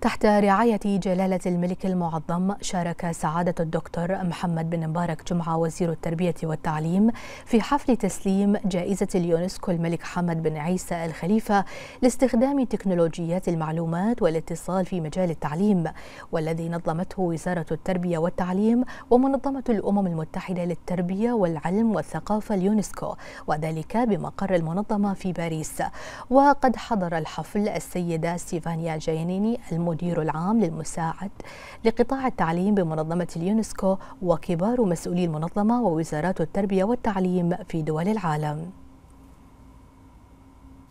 تحت رعاية جلالة الملك المعظم شارك سعادة الدكتور محمد بن مبارك جمعة وزير التربية والتعليم في حفل تسليم جائزة اليونسكو الملك حمد بن عيسى الخليفة لاستخدام تكنولوجيات المعلومات والاتصال في مجال التعليم والذي نظمته وزارة التربية والتعليم ومنظمة الأمم المتحدة للتربية والعلم والثقافة اليونسكو وذلك بمقر المنظمة في باريس وقد حضر الحفل السيدة ستيفانيا جاينيني الم المدير العام للمساعد لقطاع التعليم بمنظمة اليونسكو وكبار مسؤولي المنظمة ووزارات التربية والتعليم في دول العالم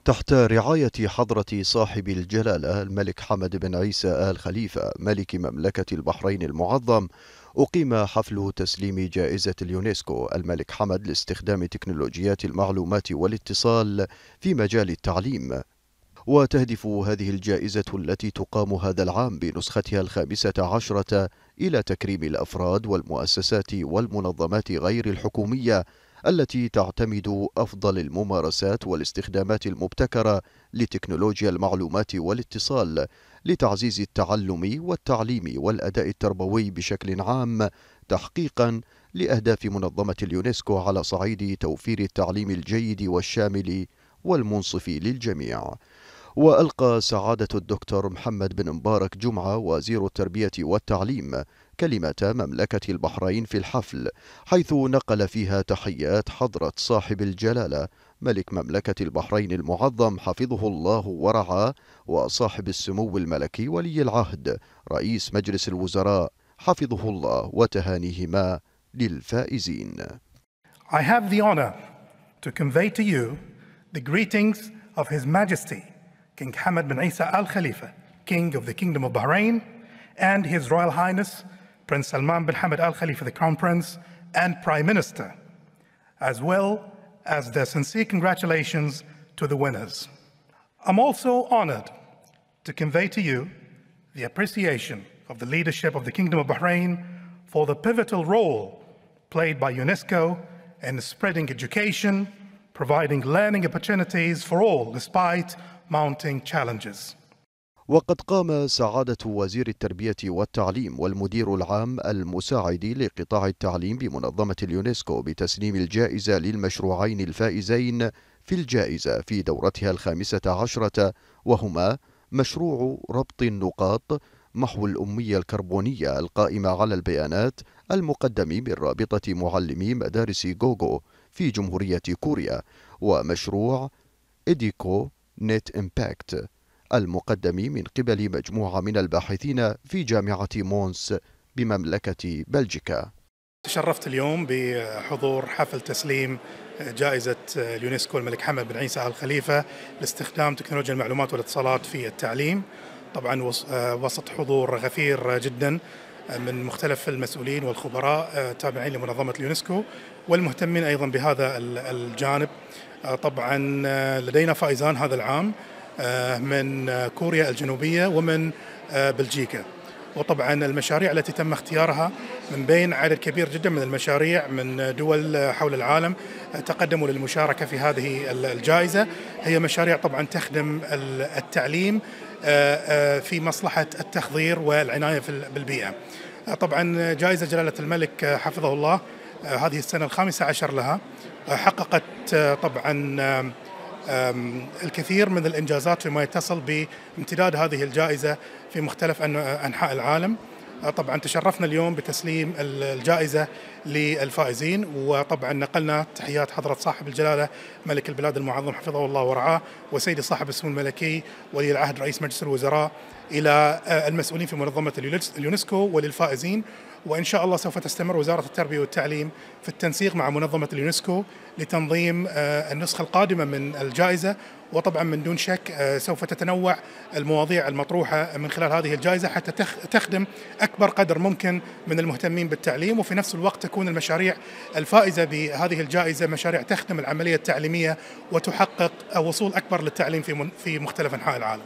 تحت رعاية حضرة صاحب الجلالة الملك حمد بن عيسى آل خليفة ملك مملكة البحرين المعظم أقيم حفل تسليم جائزة اليونسكو الملك حمد لاستخدام تكنولوجيات المعلومات والاتصال في مجال التعليم وتهدف هذه الجائزة التي تقام هذا العام بنسختها الخامسة عشرة إلى تكريم الأفراد والمؤسسات والمنظمات غير الحكومية التي تعتمد أفضل الممارسات والاستخدامات المبتكرة لتكنولوجيا المعلومات والاتصال لتعزيز التعلم والتعليم والأداء التربوي بشكل عام تحقيقا لأهداف منظمة اليونسكو على صعيد توفير التعليم الجيد والشامل والمنصف للجميع وألقى سعادة الدكتور محمد بن مبارك جمعة وزير التربية والتعليم كلمة مملكة البحرين في الحفل حيث نقل فيها تحيات حضرة صاحب الجلالة ملك مملكة البحرين المعظم حفظه الله ورعاه وصاحب السمو الملكي ولي العهد رئيس مجلس الوزراء حفظه الله وتهانيهما للفائزين. I have the honor to convey to you the greetings of His Majesty King Hamad bin Isa Al Khalifa, King of the Kingdom of Bahrain, and His Royal Highness Prince Salman bin Hamad Al Khalifa, the Crown Prince and Prime Minister, as well as their sincere congratulations to the winners. I'm also honored to convey to you the appreciation of the leadership of the Kingdom of Bahrain for the pivotal role played by UNESCO in spreading education, providing learning opportunities for all, despite mounting challenges. وقد قام سعادة وزير التربية والتعليم والمدير العام المساعد لقطاع التعليم بمنظمة اليونسكو بتسليم الجائزة للمشروعين الفائزين في الجائزة في دورتها الخامسة عشرة وهما مشروع ربط النقاط محو الأمية الكربونية القائمة على البيانات المقدم من رابطة معلمي مدارس جوجو في جمهورية كوريا ومشروع إديكو نت امباكت المقدم من قبل مجموعة من الباحثين في جامعة مونس بمملكة بلجيكا تشرفت اليوم بحضور حفل تسليم جائزة اليونسكو الملك حمد بن عيسى آل الخليفة لاستخدام تكنولوجيا المعلومات والاتصالات في التعليم طبعا وسط حضور غفير جدا من مختلف المسؤولين والخبراء التابعين لمنظمة اليونسكو والمهتمين أيضا بهذا الجانب آه، طبعا آه، لدينا فائزان هذا العام آه، من كوريا الجنوبية ومن بلجيكا وطبعا المشاريع التي تم اختيارها من بين عدد كبير جدا من المشاريع من دول حول العالم تقدموا للمشاركه في هذه الجائزه هي مشاريع طبعا تخدم التعليم في مصلحه التخضير والعنايه بالبيئه. طبعا جائزه جلاله الملك حفظه الله هذه السنه الخامسه عشر لها حققت آه، طبعا الكثير من الانجازات فيما يتصل بامتداد هذه الجائزه في مختلف انحاء العالم. آه، طبعا تشرفنا اليوم بتسليم الجائزه للفائزين وطبعا نقلنا تحيات حضره صاحب الجلاله ملك البلاد المعظم حفظه الله ورعاه وسيدي صاحب السمو الملكي ولي العهد رئيس مجلس الوزراء الى آه، المسؤولين في منظمه اليونسكو وللفائزين وإن شاء الله سوف تستمر وزارة التربية والتعليم في التنسيق مع منظمة اليونسكو لتنظيم آه، النسخة القادمة من الجائزة وطبعا من دون شك آه، سوف تتنوع المواضيع المطروحة من خلال هذه الجائزة حتى تخدم أكبر قدر ممكن من المهتمين بالتعليم وفي نفس الوقت تكون المشاريع الفائزة بهذه الجائزة مشاريع تخدم العملية التعليمية وتحقق وصول أكبر للتعليم في مختلف أنحاء العالم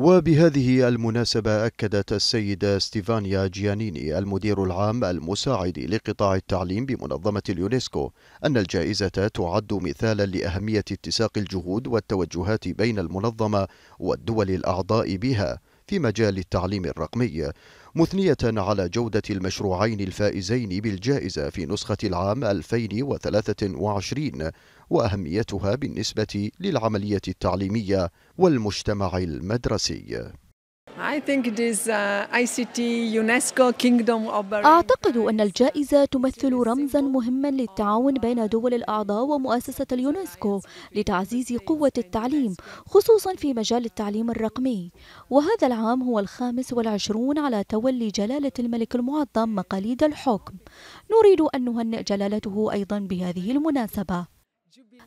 وبهذه المناسبة أكدت السيدة ستيفانيا جيانيني المدير العام المساعد لقطاع التعليم بمنظمة اليونسكو أن الجائزة تعد مثالا لأهمية اتساق الجهود والتوجهات بين المنظمة والدول الأعضاء بها في مجال التعليم الرقمي مثنية على جودة المشروعين الفائزين بالجائزة في نسخة العام 2023 وأهميتها بالنسبة للعملية التعليمية والمجتمع المدرسي. Uh, أعتقد أن الجائزة تمثل رمزا مهما للتعاون بين دول الأعضاء ومؤسسة اليونسكو لتعزيز قوة التعليم خصوصا في مجال التعليم الرقمي وهذا العام هو الخامس والعشرون على تولي جلالة الملك المعظم مقاليد الحكم نريد أن نهنئ جلالته أيضا بهذه المناسبة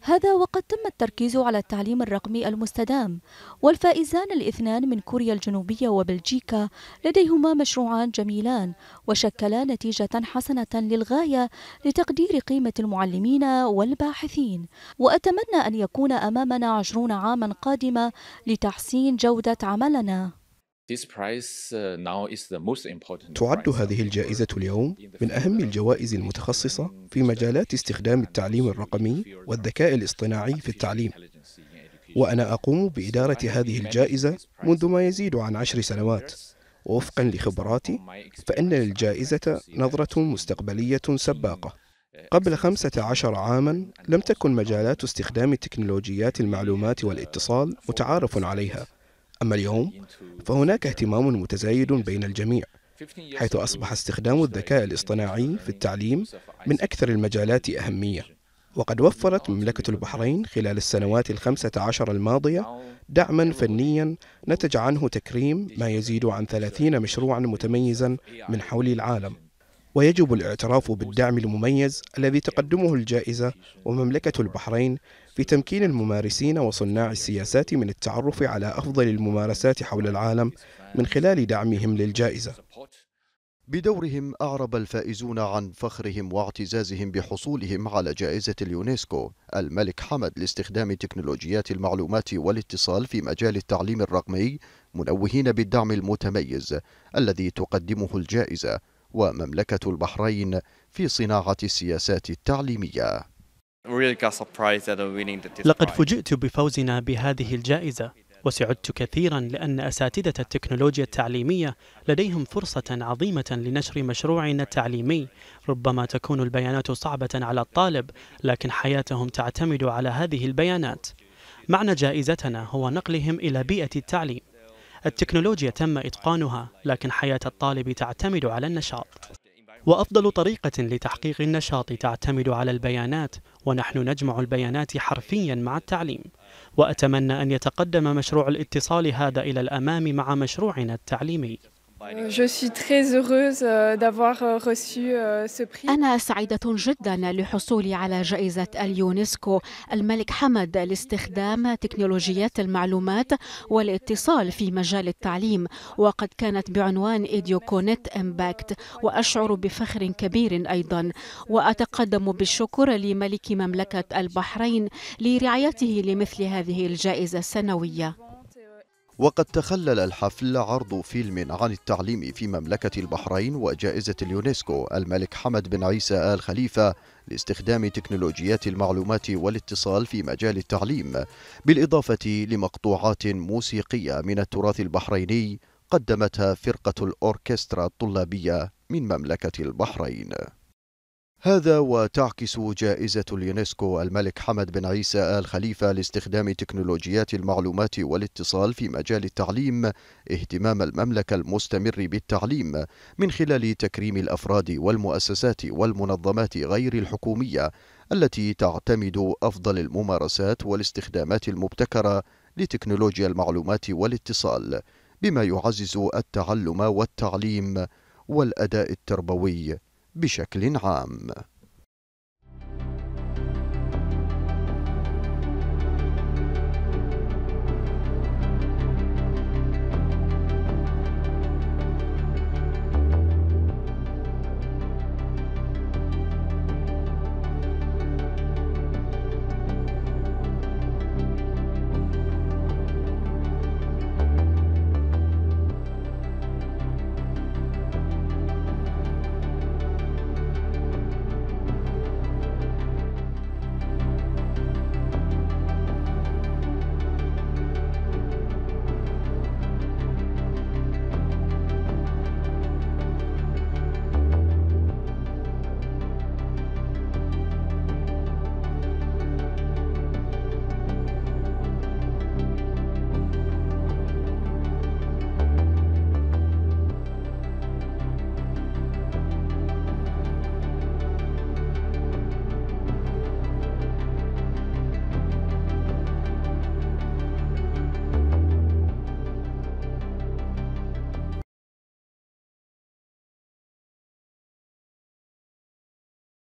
هذا وقد تم التركيز على التعليم الرقمي المستدام والفائزان الاثنان من كوريا الجنوبية وبلجيكا لديهما مشروعان جميلان وشكلا نتيجة حسنة للغاية لتقدير قيمة المعلمين والباحثين وأتمنى أن يكون أمامنا عشرون عاما قادمة لتحسين جودة عملنا Uh, تعد هذه الجائزة اليوم من أهم uh, الجوائز المتخصصة في مجالات استخدام التعليم الرقمي والذكاء الاصطناعي في التعليم وأنا أقوم بإدارة هذه الجائزة منذ ما يزيد عن عشر سنوات ووفقا لخبراتي فإن للجائزة نظرة مستقبلية uh, سباقة قبل 15 عاما لم تكن مجالات استخدام تكنولوجيات المعلومات والاتصال متعارف عليها أما اليوم فهناك اهتمام متزايد بين الجميع حيث أصبح استخدام الذكاء الاصطناعي في التعليم من أكثر المجالات أهمية وقد وفرت مملكة البحرين خلال السنوات الخمسة عشر الماضية دعما فنيا نتج عنه تكريم ما يزيد عن ثلاثين مشروعا متميزا من حول العالم ويجب الاعتراف بالدعم المميز الذي تقدمه الجائزة ومملكة البحرين في تمكين الممارسين وصناع السياسات من التعرف على أفضل الممارسات حول العالم من خلال دعمهم للجائزة بدورهم أعرب الفائزون عن فخرهم واعتزازهم بحصولهم على جائزة اليونسكو الملك حمد لاستخدام تكنولوجيات المعلومات والاتصال في مجال التعليم الرقمي منوهين بالدعم المتميز الذي تقدمه الجائزة ومملكة البحرين في صناعة السياسات التعليمية لقد فوجئت بفوزنا بهذه الجائزة وسعدت كثيرا لأن أساتذة التكنولوجيا التعليمية لديهم فرصة عظيمة لنشر مشروعنا التعليمي ربما تكون البيانات صعبة على الطالب لكن حياتهم تعتمد على هذه البيانات معنى جائزتنا هو نقلهم إلى بيئة التعليم التكنولوجيا تم إتقانها لكن حياة الطالب تعتمد على النشاط وأفضل طريقة لتحقيق النشاط تعتمد على البيانات ونحن نجمع البيانات حرفيا مع التعليم وأتمنى أن يتقدم مشروع الاتصال هذا إلى الأمام مع مشروعنا التعليمي Euh, je suis très heureuse euh, d'avoir euh, reçu ce prix. أنا سعيدة جدا لحصولي على جائزة اليونسكو الملك حمد لاستخدام تكنولوجيات المعلومات والاتصال في مجال التعليم وقد كانت بعنوان إيديو كونت إمباكت وأشعر بفخر كبير أيضا وأتقدم بالشكر لملك مملكة البحرين لرعايته لمثل هذه الجائزة السنوية وقد تخلل الحفل عرض فيلم عن التعليم في مملكة البحرين وجائزة اليونسكو الملك حمد بن عيسى آل خليفة لاستخدام تكنولوجيات المعلومات والاتصال في مجال التعليم بالإضافة لمقطوعات موسيقية من التراث البحريني قدمتها فرقة الأوركسترا الطلابية من مملكة البحرين هذا وتعكس جائزة اليونسكو الملك حمد بن عيسى آل خليفة لاستخدام تكنولوجيات المعلومات والاتصال في مجال التعليم اهتمام المملكة المستمر بالتعليم من خلال تكريم الأفراد والمؤسسات والمنظمات غير الحكومية التي تعتمد أفضل الممارسات والاستخدامات المبتكرة لتكنولوجيا المعلومات والاتصال بما يعزز التعلم والتعليم والأداء التربوي بشكل عام